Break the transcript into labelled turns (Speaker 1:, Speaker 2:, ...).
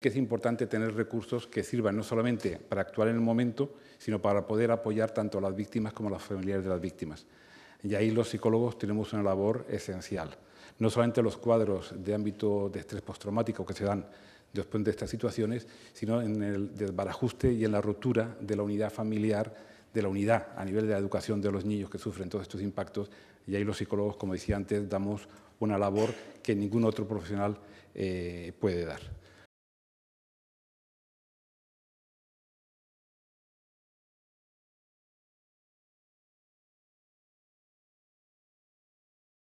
Speaker 1: que es importante tener recursos que sirvan no solamente para actuar en el momento, sino para poder apoyar tanto a las víctimas como a los familiares de las víctimas. Y ahí los psicólogos tenemos una labor esencial. No solamente los cuadros de ámbito de estrés postraumático que se dan después de estas situaciones, sino en el desbarajuste y en la rotura de la unidad familiar, de la unidad a nivel de la educación de los niños que sufren todos estos impactos. Y ahí los psicólogos, como decía antes, damos una labor que ningún otro profesional eh, puede
Speaker 2: dar.